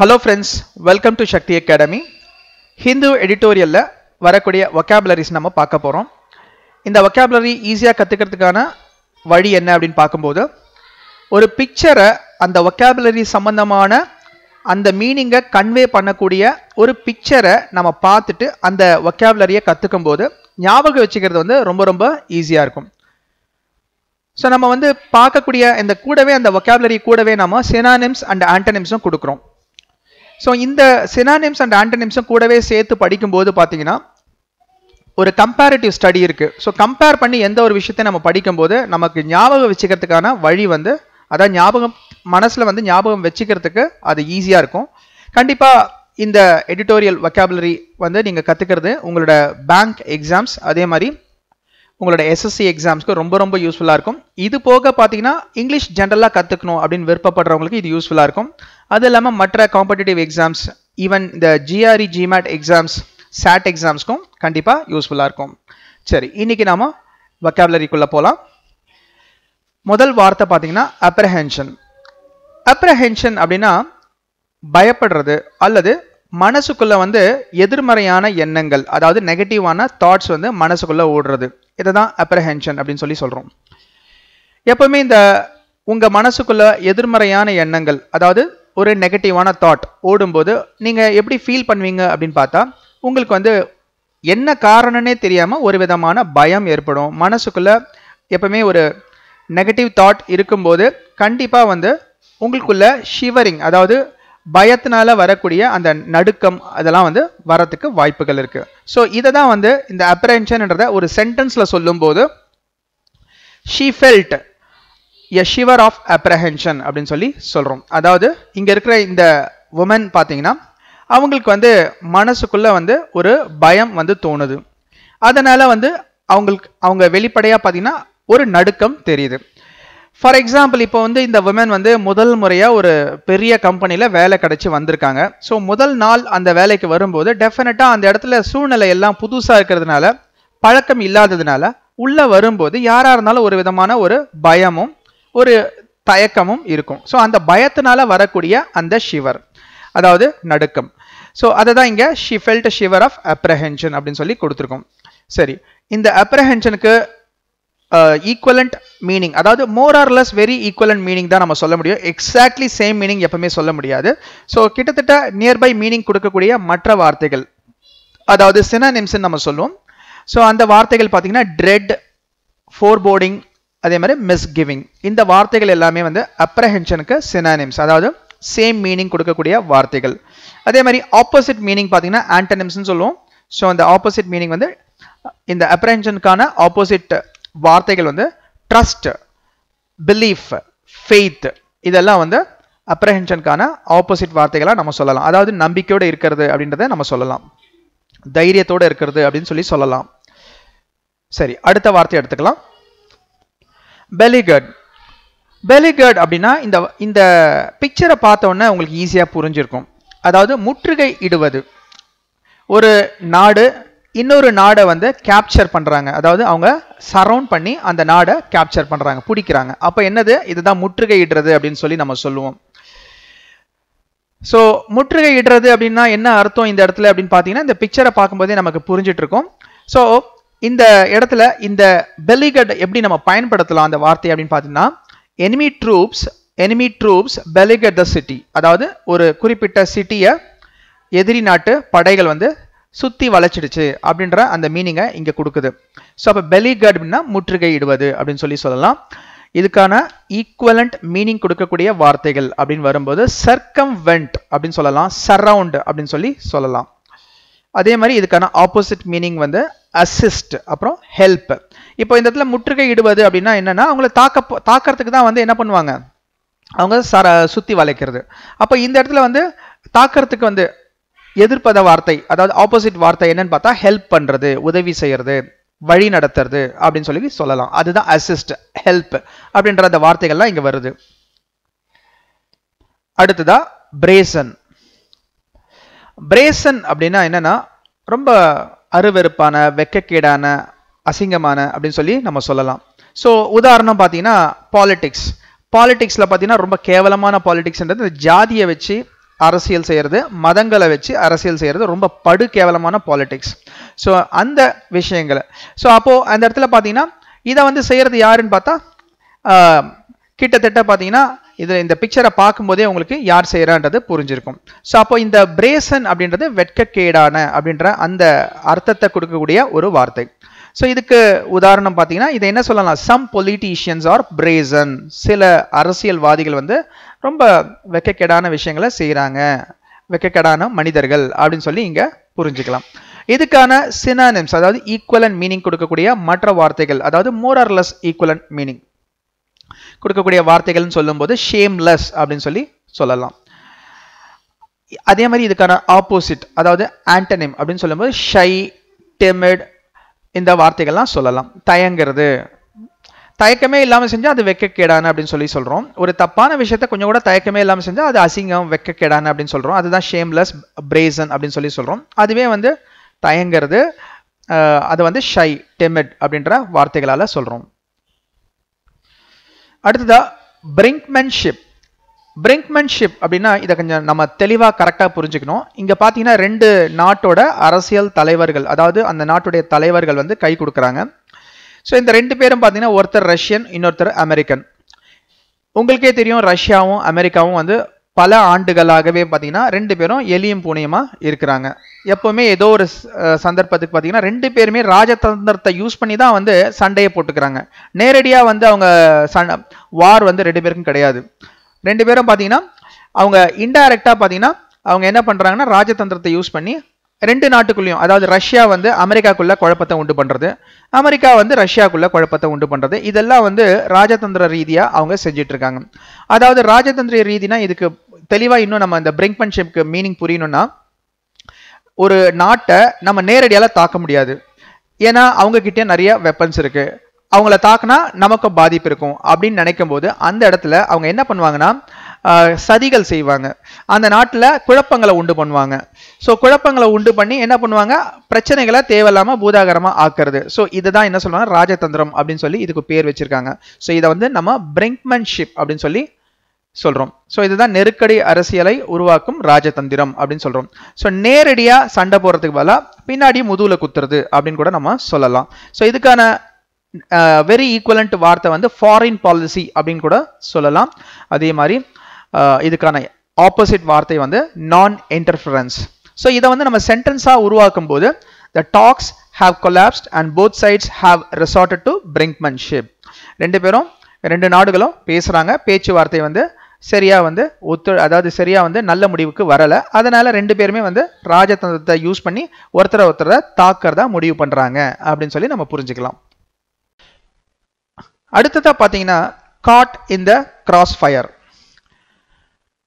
hello friends welcome to Sakthi academy Hindu எடிட்டோரியலில் வரக்கூடிய vocabularies நம்ம பார்க்க போகிறோம் இந்த ஒக்காபுலரி ஈஸியாக கற்றுக்கிறதுக்கான வழி என்ன அப்படின்னு பார்க்கும்போது ஒரு பிக்சரை அந்த ஒக்காபுலரி சம்மந்தமான அந்த மீனிங்கை கன்வே பண்ணக்கூடிய ஒரு பிக்சரை நம்ம பார்த்துட்டு அந்த ஒக்காபுலரியை கற்றுக்கும் போது ஞாபகம் வச்சுக்கிறது வந்து ரொம்ப ரொம்ப ஈஸியாக இருக்கும் ஸோ நம்ம வந்து பார்க்கக்கூடிய இந்த கூடவே அந்த ஒக்காபுலரி கூடவே நம்ம செனானிம்ஸ் அண்ட் ஆன்டனிம்ஸும் கொடுக்குறோம் ஸோ இந்த சினானிம்ஸ் அண்ட் ஆண்டனிம்ஸும் கூடவே சேர்த்து படிக்கும்போது பார்த்தீங்கன்னா ஒரு கம்பேரிட்டிவ் ஸ்டடி இருக்குது ஸோ கம்பேர் பண்ணி எந்த ஒரு விஷயத்தையும் நம்ம படிக்கும்போது நமக்கு ஞாபகம் வச்சுக்கிறதுக்கான வழி வந்து அதான் ஞாபகம் மனசில் வந்து ஞாபகம் வச்சுக்கிறதுக்கு அது ஈஸியாக இருக்கும் கண்டிப்பாக இந்த எடிட்டோரியல் வொக்காபுலரி வந்து நீங்கள் கற்றுக்கிறது உங்களோட பேங்க் எக்ஸாம்ஸ் அதே மாதிரி உங்களோட எஸ்எஸ்சி எக்ஸாம்ஸ்க்கு ரொம்ப ரொம்ப யூஸ்ஃபுல்லாக இருக்கும் இது போக பார்த்தீங்கன்னா இங்கிலீஷ் ஜென்ரலாக கற்றுக்கணும் அப்படின்னு விருப்பப்படுறவங்களுக்கு இது யூஸ்ஃபுல்லாக இருக்கும் அது இல்லாமல் மற்ற காம்படிட்டிவ் எக்ஸாம்ஸ் ஈவன் இந்த ஜிஆர்இ ஜிமேட் எக்ஸாம்ஸ் சேட் எக்ஸாம்ஸ்க்கும் கண்டிப்பாக யூஸ்ஃபுல்லாக இருக்கும் சரி இன்றைக்கி நாம் வக்காபுலரிக்குள்ளே போகலாம் முதல் வார்த்தை பார்த்தீங்கன்னா அப்ரஹென்ஷன் அப்ரஹென்ஷன் அப்படின்னா பயப்படுறது அல்லது மனசுக்குள்ளே வந்து எதிர்மறையான எண்ணங்கள் அதாவது நெகட்டிவான தாட்ஸ் வந்து மனசுக்குள்ளே ஓடுறது இதை தான் அப்ரஹென்ஷன் அப்படின்னு சொல்லி சொல்கிறோம் எப்பவுமே இந்த உங்கள் மனசுக்குள்ள எதிர்மறையான எண்ணங்கள் அதாவது ஒரு நெகட்டிவான தாட் ஓடும்போது நீங்கள் எப்படி ஃபீல் பண்ணுவீங்க அப்படின்னு பார்த்தா உங்களுக்கு வந்து என்ன காரணம்னே தெரியாமல் ஒரு விதமான பயம் ஏற்படும் மனசுக்குள்ளே எப்பவுமே ஒரு நெகட்டிவ் தாட் இருக்கும்போது கண்டிப்பாக வந்து உங்களுக்குள்ள ஷிவரிங் அதாவது பயத்தினால வரக்கூடிய அந்த நடுக்கம் அதெல்லாம் வந்து வரத்துக்கு வாய்ப்புகள் இருக்குது ஸோ இதை தான் வந்து இந்த அப்ரென்ஷன்ன்றத ஒரு சென்டென்ஸில் சொல்லும்போது she felt a shiver of apprehension அப்படின்னு சொல்லி சொல்கிறோம் அதாவது இங்கே இருக்கிற இந்த உமன் பார்த்தீங்கன்னா அவங்களுக்கு வந்து மனசுக்குள்ளே வந்து ஒரு பயம் வந்து தோணுது அதனால் வந்து அவங்களுக்கு அவங்க வெளிப்படையாக பார்த்தீங்கன்னா ஒரு நடுக்கம் தெரியுது ஃபார் எக்ஸாம்பிள் இப்போ வந்து இந்த உமன் வந்து முதல் முறையாக ஒரு பெரிய கம்பெனியில் வேலை கிடச்சி வந்திருக்காங்க ஸோ முதல் நாள் அந்த வேலைக்கு வரும்போது டெஃபினட்டாக அந்த இடத்துல சூழ்நிலை எல்லாம் புதுசாக இருக்கிறதுனால பழக்கம் இல்லாததுனால உள்ளே வரும்போது யாராக இருந்தாலும் ஒரு விதமான ஒரு பயமும் ஒரு தயக்கமும் இருக்கும் ஸோ அந்த பயத்தினால வரக்கூடிய அந்த ஷிவர் அதாவது நடுக்கம் ஸோ அதை தான் இங்கே she felt shiver of apprehension அப்படின்னு சொல்லி கொடுத்துருக்கோம் சரி இந்த அப்ரஹென்ஷனுக்கு ஈக்குவலண்ட் மீனிங் அதாவது more or less very equivalent meaning தான் நம்ம சொல்ல முடியும் எக்ஸாக்ட்லி சேம் மீனிங் எப்பவுமே சொல்ல முடியாது ஸோ கிட்டத்தட்ட நியர்பை மீனிங் கொடுக்கக்கூடிய மற்ற வார்த்தைகள் அதாவது சினானிம்ஸ்ன்னு நம்ம சொல்லுவோம் ஸோ அந்த வார்த்தைகள் பார்த்தீங்கன்னா ட்ரெட் ஃபோர் போர்டிங் அதே மாதிரி மிஸ்கிவிங் இந்த வார்த்தைகள் எல்லாமே வந்து அப்ரஹென்ஷனுக்கு சினானிம்ஸ் அதாவது சேம் மீனிங் கொடுக்கக்கூடிய வார்த்தைகள் அதே மாதிரி ஆப்போசிட் மீனிங் பார்த்தீங்கன்னா ஆண்டனிம்ஸ்னு சொல்லுவோம் ஸோ அந்த ஆப்போசிட் மீனிங் வந்து இந்த அப்ரஹென்ஷனுக்கான ஆப்போசிட் வார்த்தைகள் வந்து ட்ரஸ்ட் பிலீஃப் ஃபெய்த் இதெல்லாம் வந்து அப்ரஹென்ஷனுக்கான ஆப்போசிட் வார்த்தைகளாக நம்ம சொல்லலாம் அதாவது நம்பிக்கையோடு இருக்கிறது அப்படின்றத நம்ம சொல்லலாம் தைரியத்தோடு இருக்கிறது அப்படின்னு சொல்லி சொல்லலாம் சரி அடுத்த வார்த்தையை எடுத்துக்கலாம் பெலிகட் பெலிகட் அப்படின்னா இந்த இந்த பிக்சரை பார்த்தோன்னே உங்களுக்கு ஈஸியாக புரிஞ்சிருக்கும் அதாவது முற்றுகை இடுவது ஒரு நாடு இன்னொரு நாடை வந்து கேப்சர் பண்ணுறாங்க அதாவது அவங்க சரவுண்ட் பண்ணி அந்த நாடை கேப்சர் பண்ணுறாங்க பிடிக்கிறாங்க அப்போ என்னது இதுதான் முற்றுகையிடுறது அப்படின்னு சொல்லி நம்ம சொல்லுவோம் ஸோ முற்றுகையிடுறது அப்படின்னா என்ன அர்த்தம் இந்த இடத்துல அப்படின்னு பார்த்தீங்கன்னா இந்த பிக்சரை பார்க்கும்போதே நமக்கு புரிஞ்சிட்டு இருக்கும் ஸோ இந்த இடத்துல இந்த பெலிகட் எப்படி நம்ம பயன்படுத்தலாம் அந்த வார்த்தை அப்படின்னு பார்த்தீங்கன்னா enemy troops enemy troops beleaguered the city அதாவது ஒரு குறிப்பிட்ட சிட்டியை எதிரி நாட்டு படைகள் வந்து சுற்றி வளைச்சிடுச்சு அப்படின்ற அந்த மீனிங்கை இங்கே கொடுக்குது ஸோ அப்போ பெலிகட் அப்படின்னா முற்றுகை இடுவது அப்படின்னு சொல்லி சொல்லலாம் இதுக்கான ஈக்குவலண்ட் மீனிங் கொடுக்கக்கூடிய வார்த்தைகள் அப்படின்னு வரும்போது சர்க்கம் வெண்ட் அப்படின்னு சொல்லலாம் சரவுண்ட் அப்படின்னு சொல்லி சொல்லலாம் அதே மாதிரி இதுக்கான ஆப்போசிட் மீனிங் வந்து அசிஸ்ட் அப்புறம் ஹெல்ப் இப்போ இந்த இடத்துல முற்றுகை இடுவது அப்படின்னா என்னென்னா அவங்கள தாக்க தாக்கிறதுக்கு தான் வந்து என்ன பண்ணுவாங்க அவங்க சர சுற்றி வளைக்கிறது அப்போ இந்த இடத்துல வந்து தாக்கிறதுக்கு வந்து எதிர்ப்பத வார்த்தை அதாவது ஆப்போசிட் வார்த்தை என்னன்னு பார்த்தா ஹெல்ப் பண்ணுறது உதவி செய்கிறது வழி நடத்துறது அப்படின்னு சொல்லி சொல்லலாம் அதுதான் அசிஸ்ட் ஹெல்ப் அப்படின்ற அந்த வார்த்தைகள்லாம் இங்கே வருது அடுத்ததா பிரேசன் பிரேசன் அப்படின்னா என்னன்னா ரொம்ப அருவெருப்பான வெக்கக்கேடான அசிங்கமான அப்படின்னு சொல்லி நம்ம சொல்லலாம் ஸோ உதாரணம் பார்த்தீங்கன்னா பாலிடிக்ஸ் பாலிட்டிக்ஸில் பார்த்தீங்கன்னா ரொம்ப கேவலமான பாலிடிக்ஸ்ன்றது ஜாதியை வச்சு அரசியல் செய்கிறது மதங்களை வச்சு அரசியல் செய்கிறது ரொம்ப படு கேவலமான பாலிடிக்ஸ் ஸோ அந்த விஷயங்களை ஸோ அப்போது அந்த இடத்துல பார்த்தீங்கன்னா இதை வந்து செய்கிறது யாருன்னு பார்த்தா கிட்டத்தட்ட பார்த்தீங்கன்னா இதில் இந்த பிக்சரை பார்க்கும்போதே உங்களுக்கு யார் செய்கிறான்றது புரிஞ்சிருக்கும் ஸோ அப்போ இந்த பிரேசன் அப்படின்றது வெட்கக்கேடான அப்படின்ற அந்த அர்த்தத்தை கொடுக்கக்கூடிய ஒரு வார்த்தை ஸோ இதுக்கு உதாரணம் பார்த்தீங்கன்னா இதை என்ன சொல்லலாம் சம் பொலிட்டீஷியன்ஸ் ஆர் பிரேசன் சில அரசியல்வாதிகள் வந்து ரொம்ப வெக்கக்கெடான விஷயங்களை செய்கிறாங்க வெக்கக்கெடான மனிதர்கள் அப்படின்னு சொல்லி இங்கே புரிஞ்சுக்கலாம் இதுக்கான சினானிம்ஸ் அதாவது ஈக்குவலன் மீனிங் கொடுக்கக்கூடிய மற்ற வார்த்தைகள் அதாவது மோரர்லெஸ் ஈக்குவலன் மீனிங் கொடுக்கக்கூடிய வார்த்தைகள்னு சொல்லும்போது ஷேம்லெஸ் அப்படின்னு சொல்லி சொல்லலாம் அதே மாதிரி இதுக்கான ஆப்போசிட் அதாவது ஆண்டனிம் அப்படின்னு சொல்லும்போது ஷை டெமிட் இந்த வார்த்தைகள்லாம் சொல்லலாம் தயங்கிறது தயக்கமே இல்லாமல் செஞ்சால் அது வெக்கக்கேடான அப்படின்னு சொல்லி சொல்கிறோம் ஒரு தப்பான விஷயத்த கொஞ்சம் கூட தயக்கமே இல்லாமல் செஞ்சால் அது அசிங்கம் வெக்கக்கேடான அப்படின்னு சொல்கிறோம் அதுதான் ஷேம்லெஸ் பிரேசன் அப்படின்னு சொல்லி சொல்கிறோம் அதுவே வந்து தயங்கிறது அது வந்து ஷை டெமெட் அப்படின்ற வார்த்தைகளால் சொல்கிறோம் அடுத்ததாக பிரிங்க்மென்ஷிப் பிரிங்க்மென்ஷிப் அப்படின்னா இதை கொஞ்சம் நம்ம தெளிவாக கரெக்டாக புரிஞ்சுக்கணும் இங்கே பார்த்தீங்கன்னா ரெண்டு நாட்டோட அரசியல் தலைவர்கள் அதாவது அந்த நாட்டுடைய தலைவர்கள் வந்து கை கொடுக்குறாங்க ஸோ இந்த ரெண்டு பேரும் பார்த்தீங்கன்னா ஒருத்தர் ரஷ்யன் இன்னொருத்தர் அமெரிக்கன் உங்களுக்கே தெரியும் ரஷ்யாவும் அமெரிக்காவும் வந்து பல ஆண்டுகளாகவே பார்த்தீங்கன்னா ரெண்டு பேரும் எலியும் பூனையுமாக இருக்கிறாங்க எப்போவுமே ஏதோ ஒரு சந்தர்ப்பத்துக்கு பார்த்தீங்கன்னா ரெண்டு பேருமே ராஜதந்திரத்தை யூஸ் பண்ணி தான் வந்து சண்டையை போட்டுக்கிறாங்க நேரடியாக வந்து அவங்க சண்ட வார் வந்து ரெண்டு பேருக்கும் கிடையாது ரெண்டு பேரும் பார்த்தீங்கன்னா அவங்க இன்டைரக்டாக பார்த்தீங்கன்னா அவங்க என்ன பண்ணுறாங்கன்னா ராஜதந்திரத்தை யூஸ் பண்ணி ரெண்டு நாட்டுக்குள்ளேயும் அதாவது ரஷ்யா வந்து அமெரிக்காக்குள்ளே குழப்பத்தை உண்டு பண்ணுறது அமெரிக்கா வந்து ரஷ்யாக்குள்ளே குழப்பத்தை உண்டு பண்ணுறது இதெல்லாம் வந்து ராஜதந்திர ரீதியாக அவங்க செஞ்சிட்ருக்காங்க அதாவது ராஜதந்திர ரீதினா இதுக்கு தெளிவாக இன்னும் நம்ம இந்த பிரிங்க்மன்ஷிப்க்கு மீனிங் புரியணும்னா ஒரு நாட்டை நம்ம நேரடியால் தாக்க முடியாது ஏன்னா அவங்கக்கிட்டே நிறைய வெப்பன்ஸ் இருக்குது அவங்கள தாக்குனா நமக்கு பாதிப்பு இருக்கும் அப்படின்னு நினைக்கும் போது அந்த இடத்துல அவங்க என்ன பண்ணுவாங்கன்னா சதிகள் செய்வாங்க அந்த நாட்டில் குழப்பங்களை உண்டு பண்ணுவாங்க ஸோ குழப்பங்களை உண்டு பண்ணி என்ன பண்ணுவாங்க பிரச்சனைகளை தேவையில்லாமல் பூதாகரமாக ஆக்குறது ஸோ இதுதான் என்ன சொல்லுவாங்க ராஜதந்திரம் அப்படின்னு சொல்லி இதுக்கு பேர் வச்சுருக்காங்க ஸோ இதை வந்து நம்ம பிரிங்க்மன்ஷிப் அப்படின்னு சொல்லி சொல்கிறோம் ஸோ இதுதான் நெருக்கடி அரசியலை உருவாக்கும் ராஜதந்திரம் அப்படின்னு சொல்கிறோம் ஸோ நேரடியாக சண்டை போடுறதுக்கு பதிலாக பின்னாடி முதுகில் குத்துறது அப்படின்னு கூட நம்ம சொல்லலாம் ஸோ இதுக்கான வெரி ஈக்குவலண்ட் வார்த்தை வந்து ஃபாரின் பாலிசி அப்படின்னு கூட சொல்லலாம் அதே மாதிரி இதுக்கான ஆப்போசிட் வார்த்தை வந்து நான் இன்டர்ஃபரன்ஸ் ஸோ இதை வந்து நம்ம சென்டென்ஸாக உருவாக்கும் போது the talks have collapsed and both sides have resorted to brinkmanship ரெண்டு பேரும் ரெண்டு நாடுகளும் பேசுகிறாங்க பேச்சுவார்த்தை வந்து சரியாக வந்து ஒத்து அதாவது சரியாக வந்து நல்ல முடிவுக்கு வரலை அதனால் ரெண்டு பேருமே வந்து ராஜதந்திரத்தை யூஸ் பண்ணி ஒருத்தரை ஒருத்தரை தாக்கிறதா முடிவு பண்ணுறாங்க அப்படின்னு சொல்லி நம்ம புரிஞ்சுக்கலாம் அடுத்ததாக பார்த்தீங்கன்னா caught in the crossfire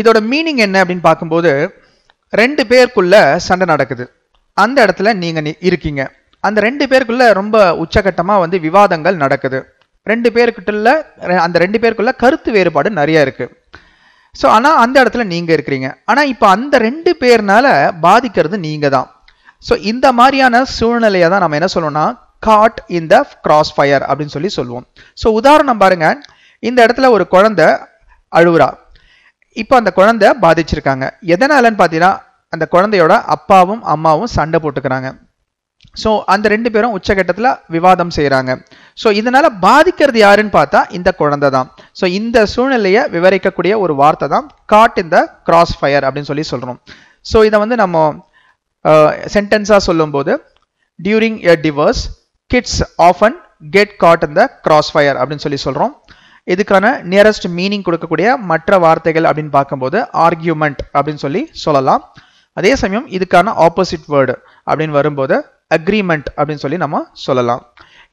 இதோட மீனிங் என்ன அப்படின்னு பார்க்கும்போது ரெண்டு பேருக்குள்ள சண்டை நடக்குது அந்த இடத்துல நீங்கள் இருக்கீங்க அந்த ரெண்டு பேருக்குள்ள ரொம்ப உச்சகட்டமாக வந்து விவாதங்கள் நடக்குது ரெண்டு பேருக்கிட்ட அந்த ரெண்டு பேருக்குள்ள கருத்து வேறுபாடு நிறைய இருக்கு ஸோ ஆனால் அந்த இடத்துல நீங்கள் இருக்கிறீங்க ஆனால் இப்போ அந்த ரெண்டு பேர்னால பாதிக்கிறது நீங்கள் தான் ஸோ இந்த மாதிரியான சூழ்நிலையை தான் நம்ம என்ன சொல்லணும்னா caught in the crossfire அப்படின்னு சொல்லி சொல்லுவோம் ஸோ உதாரணம் பாருங்க இந்த இடத்துல ஒரு குழந்தை அழுவுறா இப்போ அந்த குழந்தை பாதிச்சிருக்காங்க எதனாலன்னு பார்த்தீங்கன்னா அந்த குழந்தையோட அப்பாவும் அம்மாவும் சண்டை போட்டுக்கிறாங்க ஸோ அந்த ரெண்டு பேரும் உச்சகட்டத்தில் விவாதம் செய்கிறாங்க ஸோ இதனால் பாதிக்கிறது யாருன்னு பார்த்தா இந்த குழந்தை தான் ஸோ இந்த சூழ்நிலையை விவரிக்கக்கூடிய ஒரு வார்த்தை தான் caught in the crossfire அப்படின்னு சொல்லி சொல்கிறோம் ஸோ இதை வந்து நம்ம சென்டென்ஸாக சொல்லும்போது during a divorce kids often get caught இந்த கிராஸ்ஃபயர் அப்படின்னு சொல்லி சொல்கிறோம் இதுக்கான நியரஸ்ட் மீனிங் கொடுக்கக்கூடிய மற்ற வார்த்தைகள் அப்படின்னு பார்க்கும்போது ஆர்கியூமெண்ட் அப்படின்னு சொல்லி சொல்லலாம் அதே சமயம் இதுக்கான ஆப்போசிட் வேர்டு அப்படின்னு வரும்போது அக்ரிமெண்ட் அப்படின்னு சொல்லி நம்ம சொல்லலாம்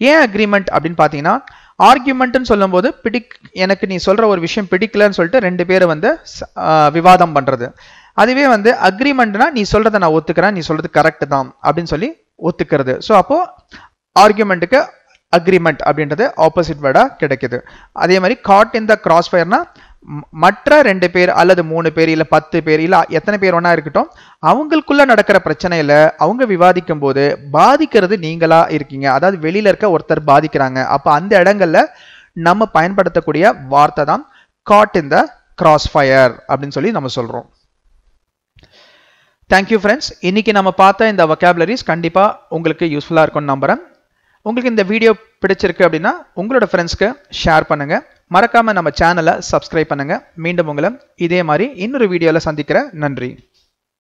ஏன் அக்ரிமெண்ட் அப்படின்னு பார்த்தீங்கன்னா ஆர்கியூமெண்ட்னு சொல்லும்போது பிடிக் எனக்கு நீ சொல்கிற ஒரு விஷயம் பிடிக்கலன்னு சொல்லிட்டு ரெண்டு பேர் வந்து விவாதம் பண்ணுறது அதுவே வந்து அக்ரிமெண்ட்னா நீ சொல்கிறத நான் ஒத்துக்கிறேன் நீ சொல்கிறது கரெக்டு தான் அப்படின்னு சொல்லி ஒத்துக்கிறது ஸோ அப்போது ஆர்கியூமெண்ட்டுக்கு அக்ரிமெண்ட் அப்படின்றது ஆப்போசிட் வேர்டாக கிடைக்குது அதே மாதிரி காட் இன் த கிராஸ் ஃபயர்னா மற்ற ரெண்டு பேர் அல்லது மூணு பேர் இல்லை பத்து பேர் இல்லை எத்தனை பேர் வேணா இருக்கட்டும் அவங்களுக்குள்ள நடக்கிற பிரச்சனையில் அவங்க விவாதிக்கும் போது பாதிக்கிறது நீங்களாக இருக்கீங்க அதாவது வெளியில் இருக்க ஒருத்தர் பாதிக்கிறாங்க அப்போ அந்த இடங்களில் நம்ம பயன்படுத்தக்கூடிய வார்த்தை தான் caught in the crossfire அப்படின்னு சொல்லி நம்ம சொல்கிறோம் தேங்க்யூ ஃப்ரெண்ட்ஸ் இன்னைக்கு நம்ம பார்த்த இந்த வொக்கேபுலரிஸ் கண்டிப்பாக உங்களுக்கு யூஸ்ஃபுல்லாக இருக்கும்னு நம்புகிறேன் உங்களுக்கு இந்த வீடியோ பிடிச்சிருக்கு அப்படின்னா உங்களோட ஃப்ரெண்ட்ஸ்க்கு ஷேர் பண்ணுங்கள் மறக்காமல் நம்ம சேனலை சப்ஸ்கிரைப் பண்ணுங்கள் மீண்டும் உங்களை இதே மாதிரி இன்னொரு வீடியோவில் சந்திக்கிறேன் நன்றி